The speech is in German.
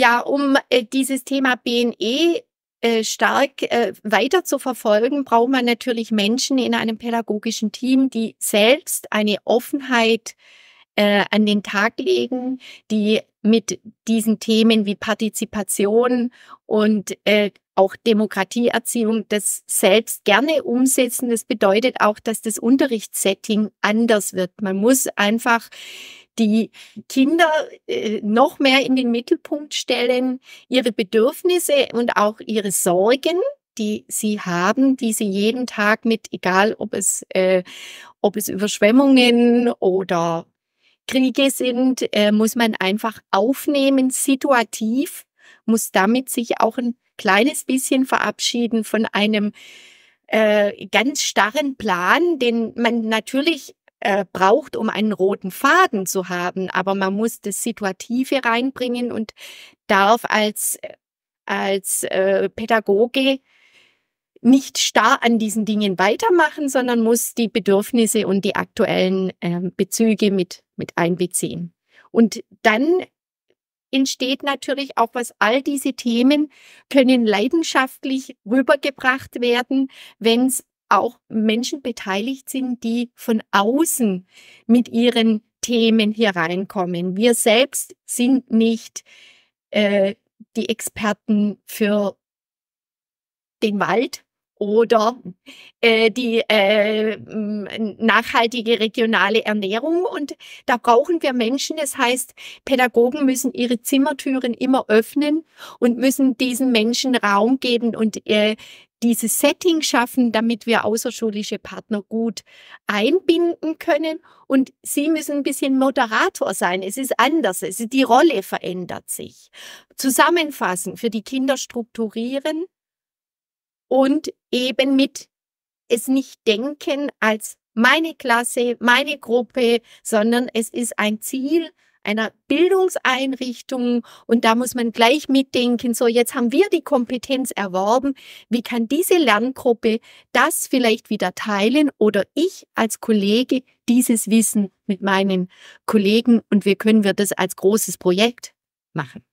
Ja, um äh, dieses Thema BNE äh, stark äh, weiter zu verfolgen, braucht man natürlich Menschen in einem pädagogischen Team, die selbst eine Offenheit äh, an den Tag legen, die mit diesen Themen wie Partizipation und äh, auch Demokratieerziehung das selbst gerne umsetzen. Das bedeutet auch, dass das Unterrichtssetting anders wird. Man muss einfach die Kinder äh, noch mehr in den Mittelpunkt stellen, ihre Bedürfnisse und auch ihre Sorgen die sie haben, die sie jeden Tag mit, egal ob es, äh, ob es Überschwemmungen oder Kriege sind, äh, muss man einfach aufnehmen, situativ, muss damit sich auch ein kleines bisschen verabschieden von einem äh, ganz starren Plan, den man natürlich äh, braucht, um einen roten Faden zu haben. Aber man muss das Situative reinbringen und darf als, als äh, Pädagoge nicht starr an diesen Dingen weitermachen, sondern muss die Bedürfnisse und die aktuellen äh, Bezüge mit, mit einbeziehen. Und dann entsteht natürlich auch was. All diese Themen können leidenschaftlich rübergebracht werden, wenn es auch Menschen beteiligt sind, die von außen mit ihren Themen hier reinkommen. Wir selbst sind nicht äh, die Experten für den Wald oder äh, die äh, nachhaltige regionale Ernährung. Und da brauchen wir Menschen. Das heißt, Pädagogen müssen ihre Zimmertüren immer öffnen und müssen diesen Menschen Raum geben und äh, dieses Setting schaffen, damit wir außerschulische Partner gut einbinden können. Und Sie müssen ein bisschen Moderator sein. Es ist anders. Es ist, die Rolle verändert sich. Zusammenfassen, für die Kinder strukturieren und eben mit es nicht denken als meine Klasse, meine Gruppe, sondern es ist ein Ziel, einer Bildungseinrichtung. Und da muss man gleich mitdenken, so jetzt haben wir die Kompetenz erworben. Wie kann diese Lerngruppe das vielleicht wieder teilen oder ich als Kollege dieses Wissen mit meinen Kollegen und wie können wir das als großes Projekt machen?